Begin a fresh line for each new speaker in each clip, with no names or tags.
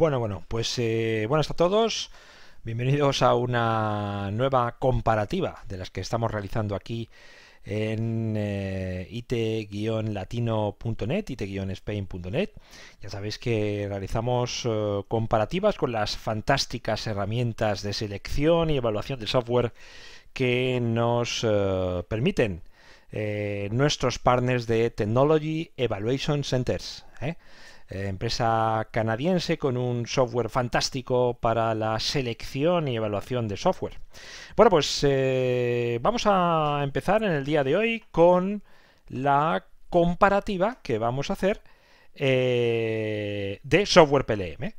Bueno, bueno, pues eh, buenas a todos. Bienvenidos a una nueva comparativa de las que estamos realizando aquí en eh, it-latino.net, it-spain.net. Ya sabéis que realizamos eh, comparativas con las fantásticas herramientas de selección y evaluación de software que nos permiten nuestros partners de Technology Evaluation Centers. Eh, empresa canadiense con un software fantástico para la selección y evaluación de software. Bueno, pues eh, vamos a empezar en el día de hoy con la comparativa que vamos a hacer eh, de software PLM.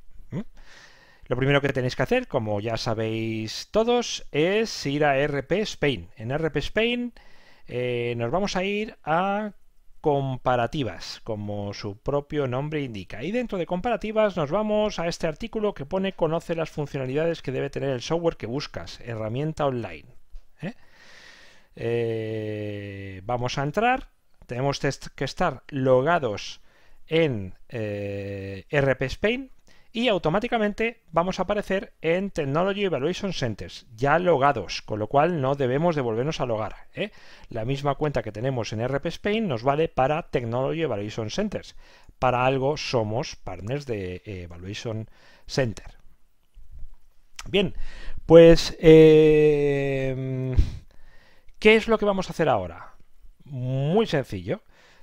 Lo primero que tenéis que hacer, como ya sabéis todos, es ir a RP Spain. En RP Spain nos vamos a ir a comparativas, como su propio nombre indica. Y dentro de comparativas nos vamos a este artículo que pone conoce las funcionalidades que debe tener el software que buscas, herramienta online. ¿eh? Eh, vamos a entrar, tenemos que estar logados en eh, RP Spain, y automáticamente vamos a aparecer en Technology Evaluation Centers, ya logados, con lo cual no debemos devolvernos a logar. ¿eh? La misma cuenta que tenemos en RP Spain nos vale para Technology Evaluation Centers. Para algo somos partners de eh, Evaluation Center. Bien, pues eh, ¿qué es lo que vamos a hacer ahora? Muy sencillo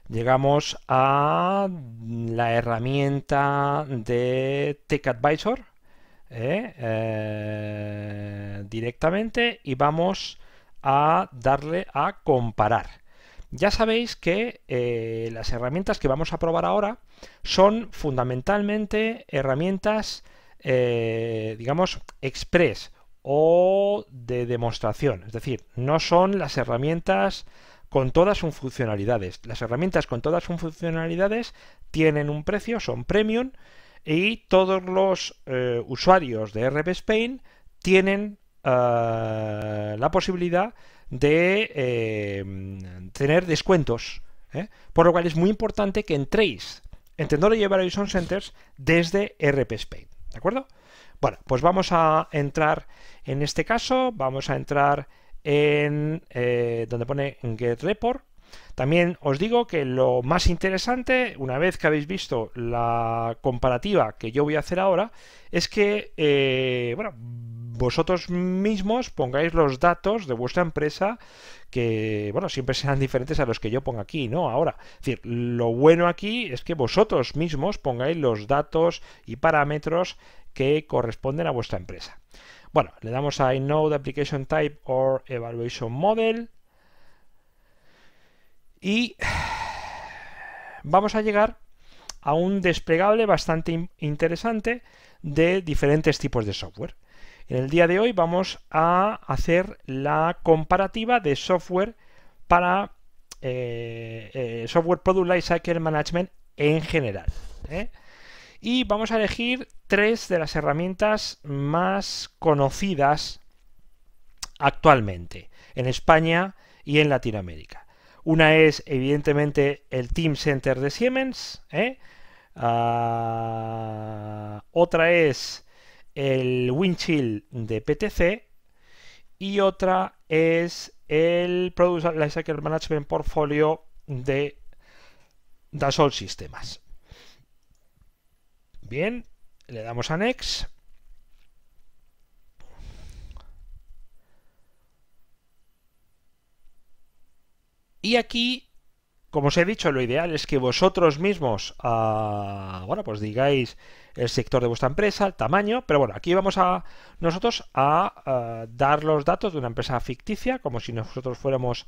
llegamos a la herramienta de Tech Advisor ¿eh? Eh, directamente y vamos a darle a comparar. Ya sabéis que eh, las herramientas que vamos a probar ahora son fundamentalmente herramientas, digamos, express o de demostración. Es decir, no son las herramientas con todas sus funcionalidades. Las herramientas con todas sus funcionalidades tienen un precio, son premium, y todos los eh, usuarios de RP Spain tienen eh, la posibilidad de eh, tener descuentos. Por lo cual es muy importante que entréis en Tendoro y Evaluation Centers desde RP Spain. ¿De acuerdo? Bueno, pues vamos a entrar en este caso, vamos a entrar eh, donde pone Get Report. También os digo que lo más interesante, una vez que habéis visto la comparativa que yo voy a hacer ahora, es que eh, vosotros mismos pongáis los datos de vuestra empresa que, bueno, siempre serán diferentes a los que yo pongo aquí, ¿no? Ahora, es decir, lo bueno aquí es que vosotros mismos pongáis los datos y parámetros que corresponden a vuestra empresa. Bueno, le damos a Inode Application Type or Evaluation Model y vamos a llegar a un desplegable bastante interesante de diferentes tipos de software. En el día de hoy vamos a hacer la comparativa de software para eh, eh, software Product Lifecycle Management en general. ¿eh? y vamos a elegir tres de las herramientas más conocidas actualmente en España y en Latinoamérica. Una es evidentemente el Team Center de Siemens, ¿eh? ah, otra es el Windchill de PTC y otra es el Product Lifecycle Management Portfolio de Dassault Sistemas. Bien, le damos a Next. Y aquí, como os he dicho, lo ideal es que vosotros mismos, ah, bueno, pues digáis el sector de vuestra empresa, el tamaño, pero bueno, aquí vamos a nosotros a ah, dar los datos de una empresa ficticia, como si nosotros fuéramos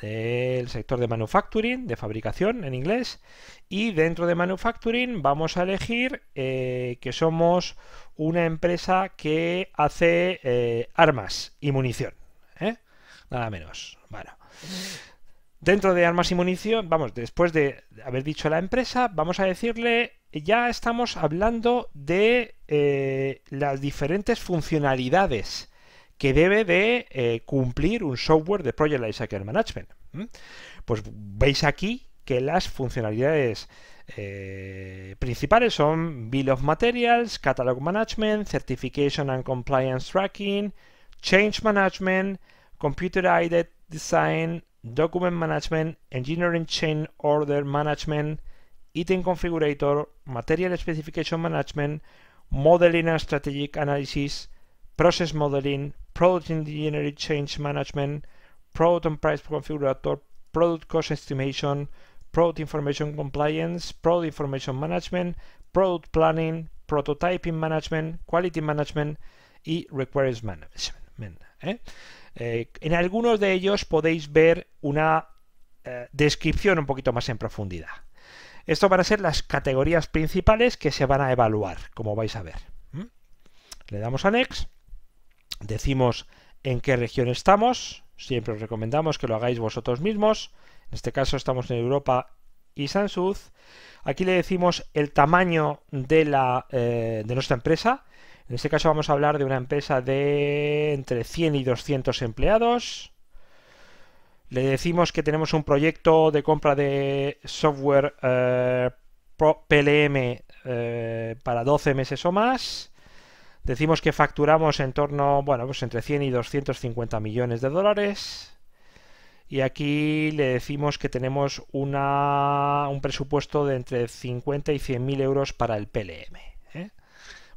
del sector de manufacturing, de fabricación en inglés. Y dentro de manufacturing vamos a elegir eh, que somos una empresa que hace eh, armas y munición. ¿eh? Nada menos. Bueno. Dentro de armas y munición, vamos, después de haber dicho la empresa, vamos a decirle, ya estamos hablando de las diferentes funcionalidades que debe de eh, cumplir un software de Project Lifecycle Management. Pues veis aquí que las funcionalidades eh, principales son Bill of Materials, Catalog Management, Certification and Compliance Tracking, Change Management, Computer Aided Design, Document Management, Engineering Chain Order Management, Item Configurator, Material Specification Management, Modeling and Strategic Analysis, Process Modeling, product engineering change management, product and price configurator, product cost estimation, product information compliance, product information management, product planning, prototyping management, quality management y requirements management. ¿eh? Eh, en algunos de ellos podéis ver una eh, descripción un poquito más en profundidad. Estas van a ser las categorías principales que se van a evaluar, como vais a ver. Le damos a Next decimos en qué región estamos. Siempre os recomendamos que lo hagáis vosotros mismos. En este caso estamos en Europa y Sansud. Aquí le decimos el tamaño eh, de, nuestra empresa. En este caso vamos a hablar de una empresa de entre 100 y 200 empleados. Le decimos que tenemos un proyecto de compra de software eh, PLM eh, para 12 meses o más. Decimos que facturamos en torno, bueno, pues entre 100 y 250 millones de dólares. Y aquí le decimos que tenemos un presupuesto de entre 50 y 100 mil euros para el PLM. ¿eh?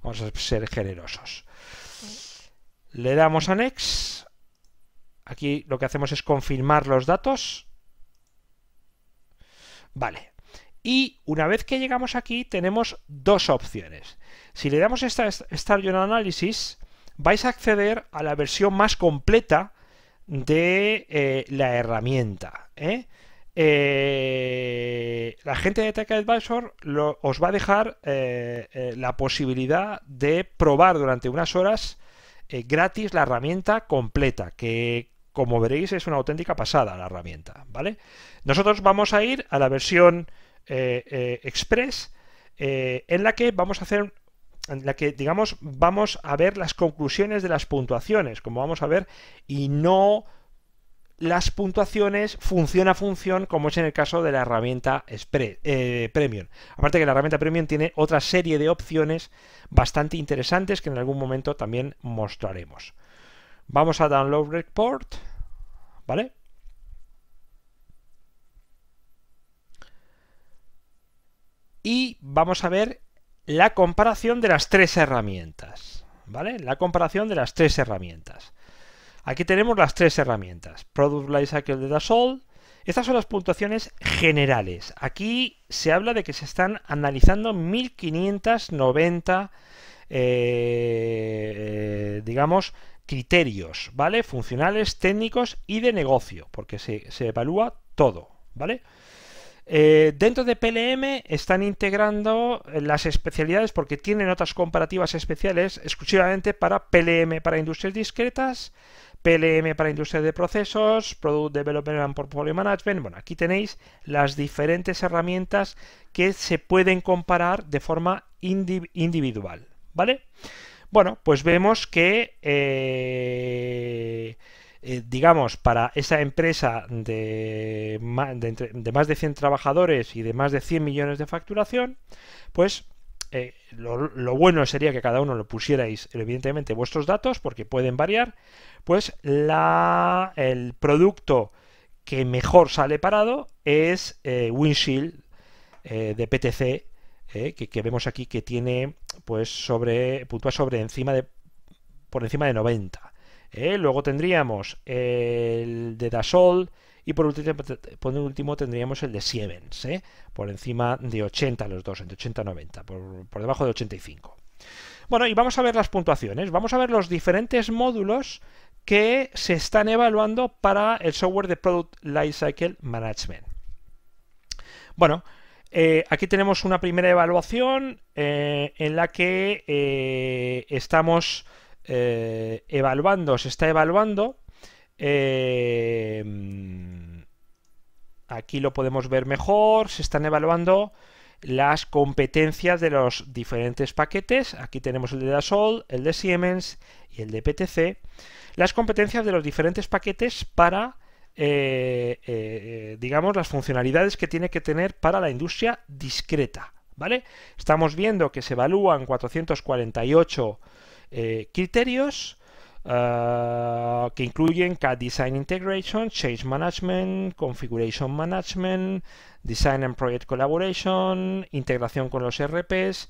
Vamos a ser generosos. Le damos a Aquí lo que hacemos es confirmar los datos. Vale, y una vez que llegamos aquí tenemos dos opciones. Si le damos esta Start Your Analysis, vais a acceder a la versión más completa de eh, la herramienta. ¿eh? Eh, la gente de Tech Advisor os va a dejar la posibilidad de probar durante unas horas gratis la herramienta completa, que como veréis es una auténtica pasada la herramienta. ¿vale? Nosotros vamos a ir a la versión eh, eh, express, eh, en la que vamos a hacer en la que, digamos, vamos a ver las conclusiones de las puntuaciones, como vamos a ver, y no las puntuaciones función a función, como es en el caso de la herramienta Express Premium. Aparte que la herramienta Premium tiene otra serie de opciones bastante interesantes que en algún momento también mostraremos. Vamos a Download Report, ¿vale? y vamos a ver la comparación de las tres herramientas. ¿Vale? La comparación de las tres herramientas. Aquí tenemos las tres herramientas. Product Lifecycle de Dassault. Estas son las puntuaciones generales. Aquí se habla de que se están analizando 1590, eh, eh, digamos, criterios, ¿vale? Funcionales, técnicos y de negocio, porque se, evalúa todo, ¿vale? vale eh, dentro de PLM están integrando eh, las especialidades porque tienen otras comparativas especiales exclusivamente para PLM para industrias discretas, PLM para industrias de procesos, Product Development and Portfolio Management. Bueno, aquí tenéis las diferentes herramientas que se pueden comparar de forma individual, ¿vale? Bueno, pues vemos que... Eh, eh, digamos, para esa empresa de, de, más de 100 trabajadores y de más de 100 millones de facturación, pues eh, lo, bueno sería que cada uno lo pusierais, evidentemente, vuestros datos, porque pueden variar, pues la, el producto que mejor sale parado es eh, Windshield de PTC que, vemos aquí que tiene pues sobre sobre encima de por encima de 90 ¿eh? luego tendríamos el de Dassault y por último, último tendríamos el de Siemens, ¿eh? por encima de 80 los dos, entre 80 y 90, por, debajo de 85. Bueno, y vamos a ver las puntuaciones, vamos a ver los diferentes módulos que se están evaluando para el software de Product Lifecycle Management. Bueno, eh, aquí tenemos una primera evaluación en la que estamos eh, evaluando, se está evaluando. Eh, aquí lo podemos ver mejor, se están evaluando las competencias de los diferentes paquetes. Aquí tenemos el de Dassault, el de Siemens y el de PTC. Las competencias de los diferentes paquetes para, eh, digamos, las funcionalidades que tiene que tener para la industria discreta. ¿Vale? Estamos viendo que se evalúan 448 eh, criterios ah, que incluyen CAD Design Integration, Change Management, Configuration Management, Design and Project Collaboration, integración con los RPs,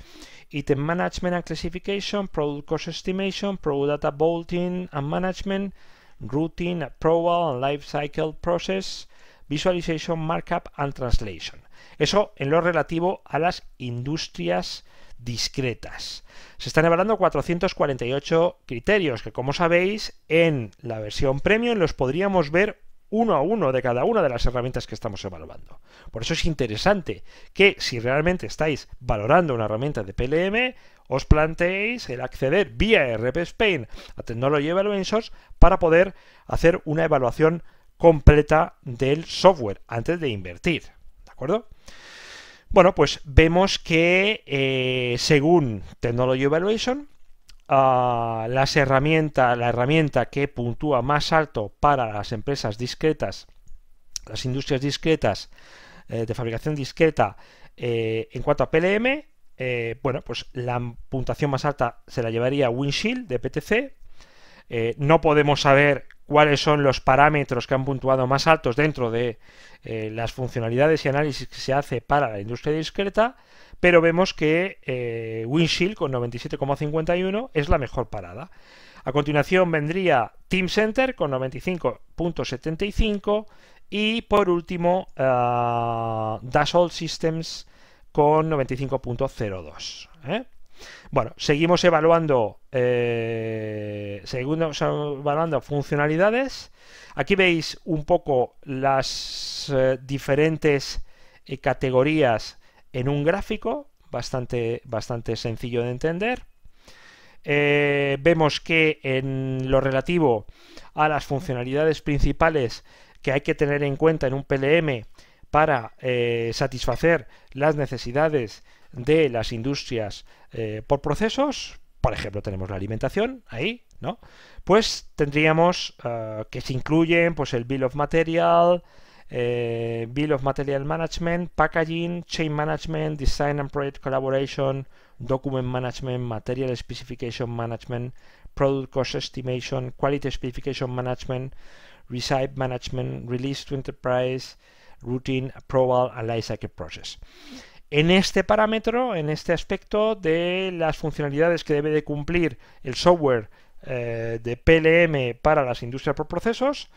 Item Management and Classification, Product Cost Estimation, Product Data Vaulting and Management, Routing, Approval and Cycle Process, Visualization, Markup and Translation. Eso en lo relativo a las industrias discretas. Se están evaluando 448 criterios que, como sabéis, en la versión premium los podríamos ver uno a uno de cada una de las herramientas que estamos evaluando. Por eso es interesante que si realmente estáis valorando una herramienta de PLM, os planteéis el acceder vía e RP Spain a Technology Evaluations para poder hacer una evaluación completa del software antes de invertir. Bueno, pues vemos que eh, según Technology Evaluation, ah, las la herramienta que puntúa más alto para las empresas discretas, las industrias discretas, eh, de fabricación discreta, eh, en cuanto a PLM, bueno, pues la puntuación más alta se la llevaría Windshield de PTC. no podemos saber cuáles son los parámetros que han puntuado más altos dentro de eh, las funcionalidades y análisis que se hace para la industria discreta, pero vemos que eh, Windshield con 97,51 es la mejor parada. A continuación vendría Team Center con 95.75 y por último ah, Dash Systems con 95.02. Bueno, seguimos evaluando, eh, seguimos evaluando funcionalidades. Aquí veis un poco las eh, diferentes eh, categorías en un gráfico, bastante, bastante sencillo de entender. vemos que en lo relativo a las funcionalidades principales que hay que tener en cuenta en un PLM para satisfacer las necesidades de las industrias eh, por procesos, por ejemplo tenemos la alimentación, ahí, ¿no? Pues tendríamos eh, que se incluyen pues, el Bill of Material, eh, Bill of Material Management, Packaging, Chain Management, Design and Project Collaboration, Document Management, Material Specification Management, Product Cost Estimation, Quality Specification Management, Recipe Management, Release to Enterprise, Routine Approval and Lifecycle Process en este parámetro, en este aspecto de las funcionalidades que debe de cumplir el software eh, de PLM para las industrias por procesos,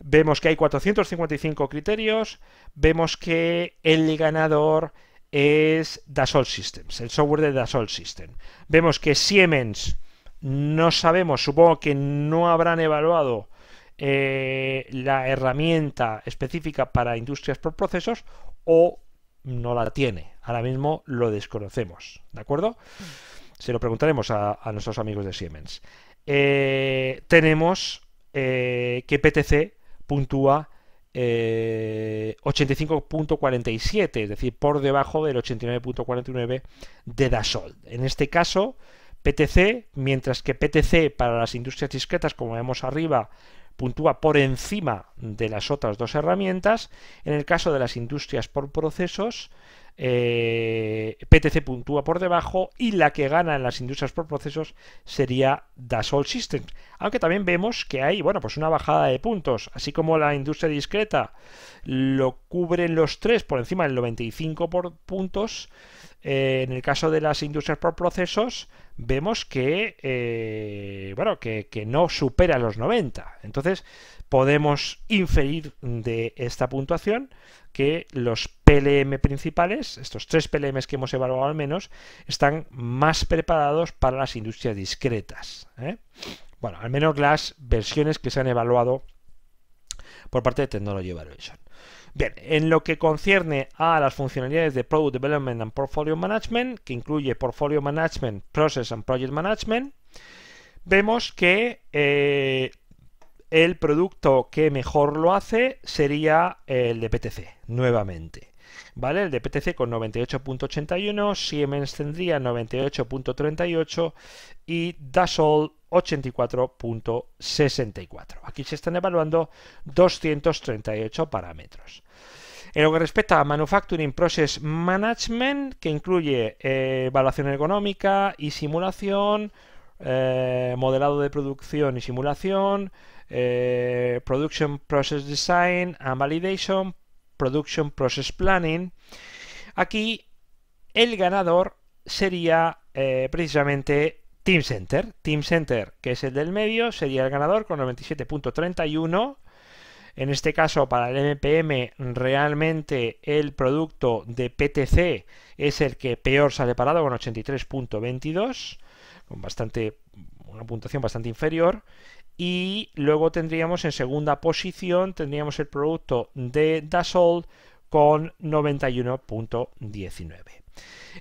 vemos que hay 455 criterios, vemos que el ganador es Dassault Systems, el software de Dassault Systems. Vemos que Siemens, no sabemos, supongo que no habrán evaluado eh, la herramienta específica para industrias por procesos o no la tiene ahora mismo lo desconocemos, ¿de acuerdo? Se lo preguntaremos a, nuestros amigos de Siemens. Eh, tenemos eh, que PTC puntúa 85.47, eh, es decir, por debajo del 89.49 de Dassault. En este caso, PTC, mientras que PTC para las industrias discretas, como vemos arriba, puntúa por encima de las otras dos herramientas. En el caso de las industrias por procesos, eh, PTC puntúa por debajo y la que gana en las industrias por procesos sería Dassault Systems. Aunque también vemos que hay, bueno, pues una bajada de puntos, así como la industria discreta lo cubren los tres por encima del 95 por puntos. Eh, en el caso de las industrias por procesos, vemos que, eh, bueno, que, no supera los 90. Entonces, podemos inferir de esta puntuación que los PLM principales, estos tres PLM que hemos evaluado al menos, están más preparados para las industrias discretas. ¿eh? Bueno, al menos las versiones que se han evaluado por parte de Technology Evaluation. Bien, en lo que concierne a las funcionalidades de Product Development and Portfolio Management, que incluye Portfolio Management, Process and Project Management, vemos que eh, el producto que mejor lo hace sería el de PTC, nuevamente. ¿Vale? El de PTC con 98.81, Siemens tendría 98.38 y Dassault 84.64. Aquí se están evaluando 238 parámetros. En lo que respecta a Manufacturing Process Management, que incluye eh, evaluación ergonómica y simulación, eh, modelado de producción y simulación, eh, Production Process Design and Validation, Production Process Planning. Aquí el ganador sería precisamente Team Center. Team Center, que es el del medio, sería el ganador con 97.31. En este caso, para el MPM, realmente el producto de PTC es el que peor sale parado con 83.22, con bastante, una puntuación bastante inferior. Y luego tendríamos en segunda posición, tendríamos el producto de Dassault con 91.19.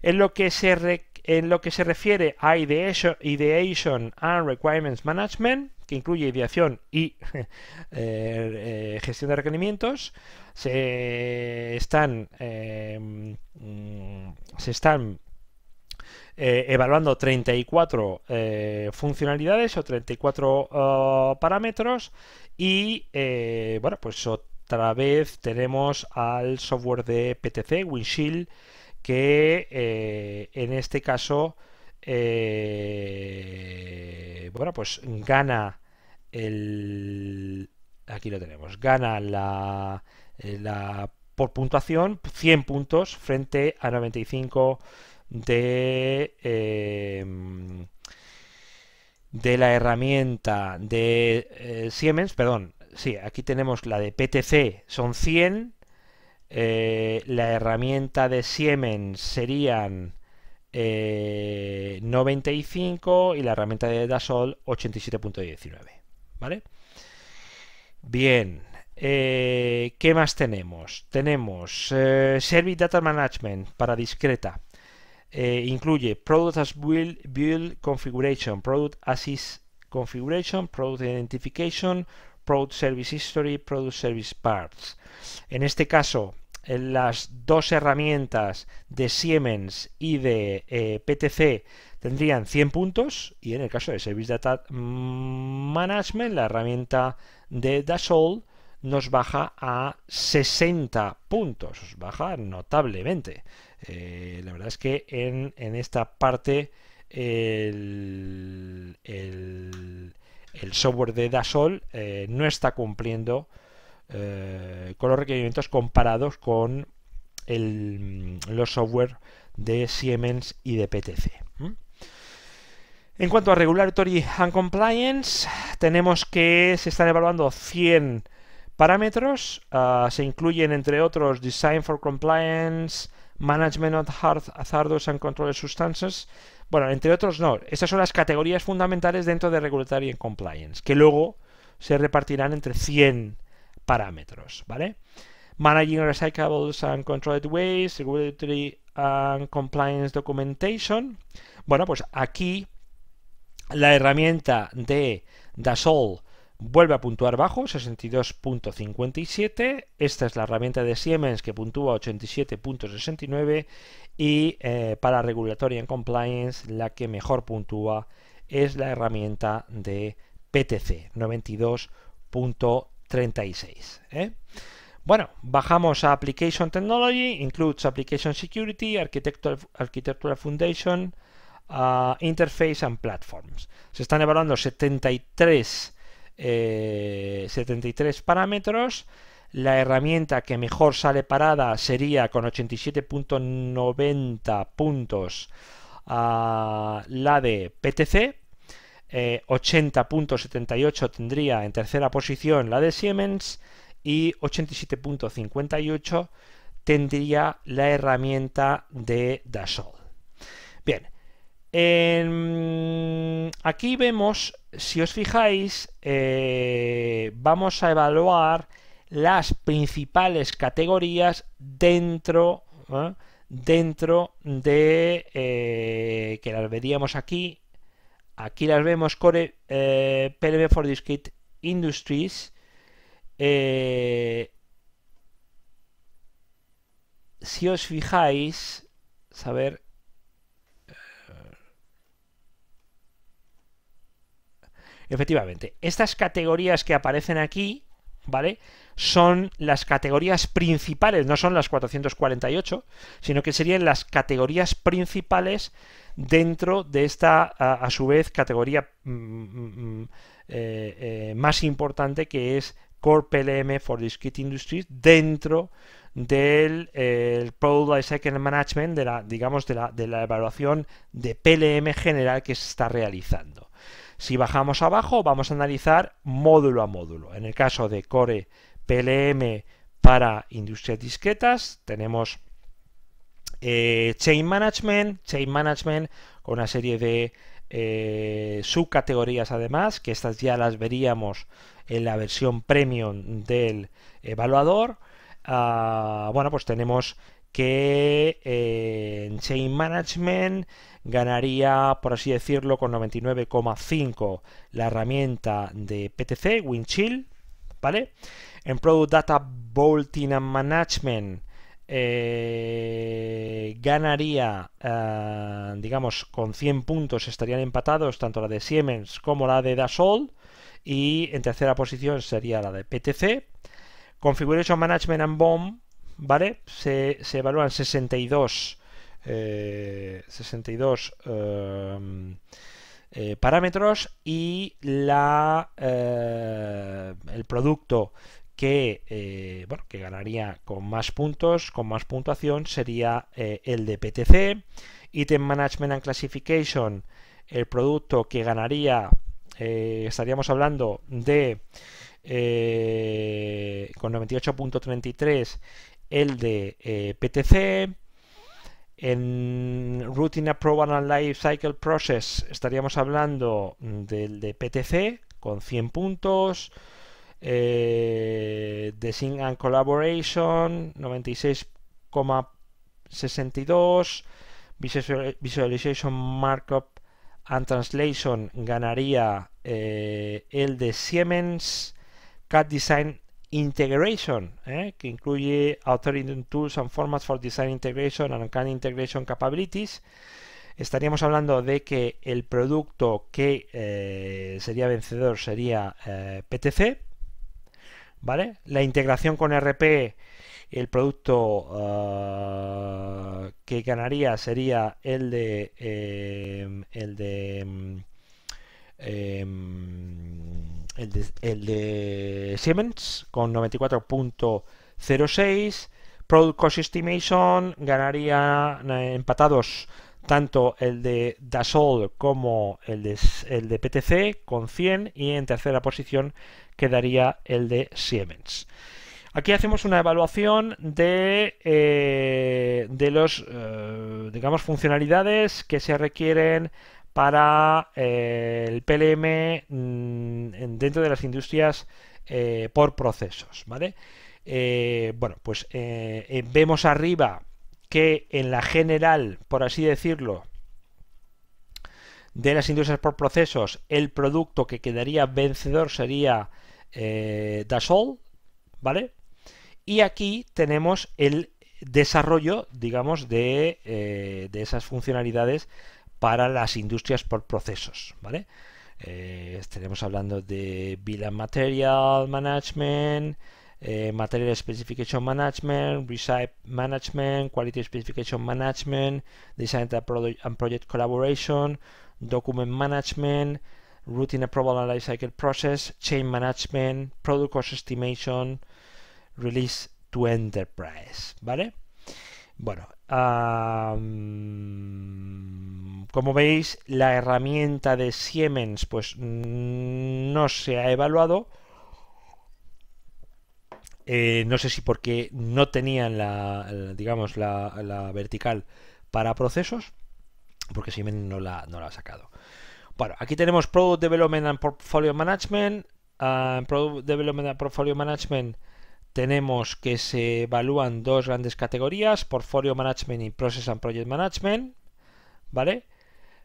En lo que se requiere en lo que se refiere a ideation, and Requirements Management, que incluye ideación y eh, eh, gestión de requerimientos, se están, em, mm, se están eh, evaluando 34 funcionalidades o 34 parámetros y, bueno, pues otra vez tenemos al software de PTC, Windshield, que eh, en este caso, eh, bueno, pues gana el... Aquí lo tenemos, gana la, eh, por puntuación 100 puntos frente a 95 de... de la herramienta de Siemens, perdón, sí, aquí tenemos la de PTC, son 100, eh, la herramienta de Siemens serían 95 eh, y la herramienta de Dassault 87.19. ¿Vale? Bien. Eh, ¿Qué más tenemos? Tenemos Service Data Management para discreta. incluye Product as Build, Build Configuration, Product Assist Configuration, Product Identification, Product Service History, Product Service Parts. En este caso, las dos herramientas de Siemens y de eh, PTC tendrían 100 puntos y en el caso de Service Data Management la herramienta de Dassault nos baja a 60 puntos, baja notablemente. Eh, la verdad es que en, esta parte el, software de Dassault eh, no está cumpliendo eh, con los requerimientos comparados con mm, los software de Siemens y de PTC. En cuanto a Regulatory and Compliance, tenemos que se están evaluando 100 parámetros. Ah, se incluyen, entre otros, Design for Compliance, Management of Hazardous and Controlled Substances. Bueno, entre otros no. Estas son las categorías fundamentales dentro de Regulatory and Compliance, que luego se repartirán entre 100 parámetros, ¿vale? Managing Recyclables and Controlled Waste, Regulatory and Compliance Documentation. Bueno, pues aquí la herramienta de Dassault vuelve a puntuar bajo, 62.57. Esta es la herramienta de Siemens que puntúa 87.69. Y eh, para Regulatory and Compliance, la que mejor puntúa es la herramienta de PTC, 92.59. 36. ¿eh? Bueno, bajamos a Application Technology, includes Application Security, Architectural, Foundation, uh, Interface and Platforms. Se están evaluando 73, 73 eh, parámetros. La herramienta que mejor sale parada sería con 87.90 puntos uh, la de PTC, 80.78 eh, tendría en tercera posición la de Siemens y 87.58 tendría la herramienta de Dassault. Bien, em, aquí vemos, si os fijáis, eh, vamos a evaluar las principales categorías dentro, ¿eh? dentro de que las veríamos aquí Aquí las vemos Core eh, PLB for Discrete Industries. Eh, si os fijáis, saber. Eh, efectivamente, estas categorías que aparecen aquí, ¿vale? Son las categorías principales, no son las 448, sino que serían las categorías principales dentro de esta, a, su vez, categoría mm, mm, mm, eh, eh, más importante que es Core PLM for Discrete Industries dentro del Product Lifecycle Management, de la, digamos, de la, evaluación de PLM general que se está realizando. Si bajamos abajo, vamos a analizar módulo a módulo. En el caso de Core PLM para industrias discretas, tenemos eh, Chain Management, Chain Management con una serie de eh, subcategorías además, que estas ya las veríamos en la versión premium del evaluador. Ah, bueno, pues tenemos que eh, en Chain Management ganaría, por así decirlo, con 99,5 la herramienta de PTC, WinChill ¿vale? En Product Data Bolting and Management eh, ganaría, eh, digamos, con 100 puntos estarían empatados tanto la de Siemens como la de Dassault. Y en tercera posición sería la de PTC. Configuration Management and BOM ¿vale? Se, evalúan 62, 62 eh, em, parámetros y la, el producto que, eh, bueno, que ganaría con más puntos, con más puntuación, sería eh, el de PTC. Item Management and Classification, el producto que ganaría, eh, estaríamos hablando de, con 98.33, el de PTC. En Routine Approval and Life Cycle Process estaríamos hablando del de PTC con 100 puntos. Eh, Design and Collaboration, 96,62. visualization Markup and Translation ganaría eh, el de Siemens. CAD Design Integration, eh, que incluye Authoring Tools and Formats for Design Integration and CAD Integration Capabilities. Estaríamos hablando de que el producto que sería vencedor sería PTC, la integración con RP, el producto ah, que ganaría sería el de em, el em, em, el de, el de Siemens con 94.06 Product Cost Estimation ganaría eh, empatados tanto el de Dassault como el de, el de PTC con 100 y en tercera posición quedaría el de Siemens. Aquí hacemos una evaluación de, las eh, de los, eh, digamos, funcionalidades que se requieren para eh, el PLM mm, dentro de las industrias por procesos, bueno, pues vemos arriba que en la general, por así decirlo, de las industrias por procesos, el producto que quedaría vencedor sería eh, dasol ¿vale? Y aquí tenemos el desarrollo, digamos, eh, de, esas funcionalidades para las industrias por procesos, ¿vale? Eh, estaremos hablando de Bill Material Management, eh, material Specification Management, Recipe Management, Quality Specification Management, Design and Project Collaboration, Document Management, Routine Approval and Lifecycle Process, Chain Management, Product Cost Estimation, Release to Enterprise, ¿vale? Bueno, como veis, la herramienta de Siemens pues no se ha evaluado, eh, no sé si porque no tenían la, digamos, la, vertical para procesos, porque si no la, no la ha sacado. Bueno, aquí tenemos Product Development and Portfolio Management. Ah, en Product Development and Portfolio Management tenemos que se evalúan dos grandes categorías, Portfolio Management y Process and Project Management. ¿Vale?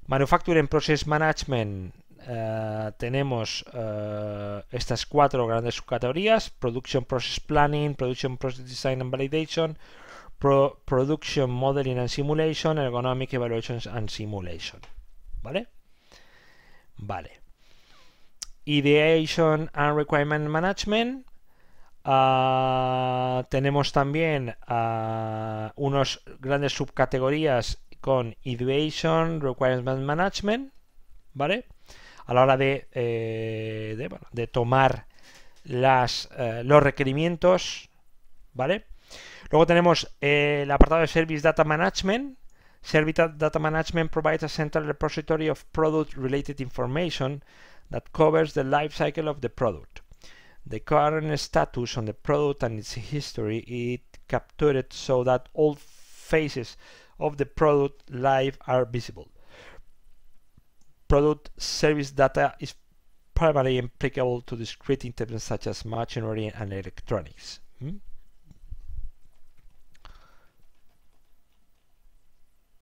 Manufacturing Process Management eh, tenemos eh, estas cuatro grandes subcategorías, Production Process Planning, Production Process Design and Validation, Production Modeling and Simulation, Ergonomic Evaluations and Simulation. ¿Vale? Vale. Ideation and Requirement Management. Ah, tenemos también ah, unos grandes subcategorías con Ideation, Requirement Management, ¿vale? a la hora de, eh, de, de tomar las, eh, los requerimientos, ¿vale? Luego tenemos eh, el apartado de Service Data Management. Service Data Management provides a central repository of product-related information that covers the life cycle of the product. The current status on the product and its history is captured so that all phases of the product life are visible. product service data is primarily applicable to discrete items such as machinery and electronics. Hmm?